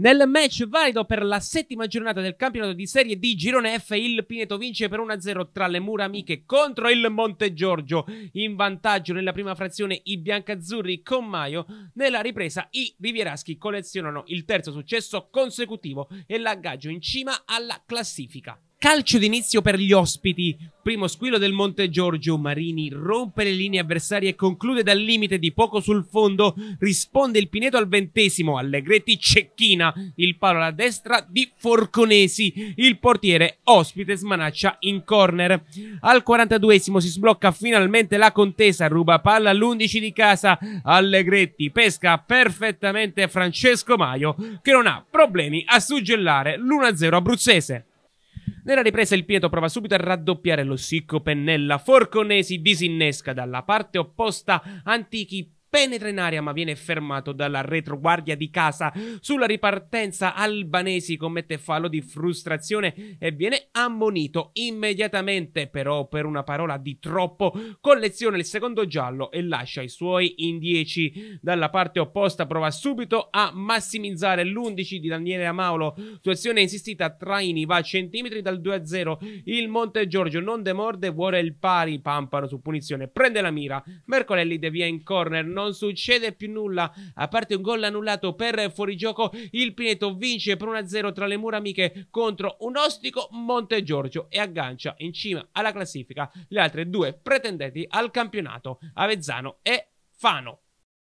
Nel match valido per la settima giornata del campionato di Serie D Girone F, il Pineto vince per 1-0 tra le mura amiche contro il Monte Giorgio. In vantaggio nella prima frazione i biancazzurri con Maio. Nella ripresa i rivieraschi collezionano il terzo successo consecutivo e l'aggaggio in cima alla classifica. Calcio d'inizio per gli ospiti. Primo squillo del Monte Giorgio. Marini rompe le linee avversarie e conclude dal limite di poco sul fondo. Risponde il Pineto al ventesimo. Allegretti cecchina. Il palo alla destra di Forconesi. Il portiere ospite smanaccia in corner. Al quarantaduesimo si sblocca finalmente la contesa. Ruba palla all'11 di casa. Allegretti pesca perfettamente Francesco Maio che non ha problemi a suggellare l'1-0 abruzzese. Nella ripresa il Pietro prova subito a raddoppiare lo Sicco Pennella. Forconesi disinnesca dalla parte opposta Antichi penetra in aria ma viene fermato dalla retroguardia di casa. Sulla ripartenza Albanesi commette fallo di frustrazione e viene ammonito immediatamente, però per una parola di troppo colleziona il secondo giallo e lascia i suoi in 10. Dalla parte opposta prova subito a massimizzare l'11 di Daniele Amaulo, situazione insistita Traini va a centimetri dal 2 a 0, il Monte Giorgio non demorde, vuole il pari, Pampano su punizione, prende la mira, Mercolelli devia in corner, non succede più nulla, a parte un gol annullato per fuorigioco, il Pineto vince per 1-0 tra le mura amiche contro un ostico Monte Giorgio e aggancia in cima alla classifica le altre due pretendenti al campionato, Avezzano e Fano.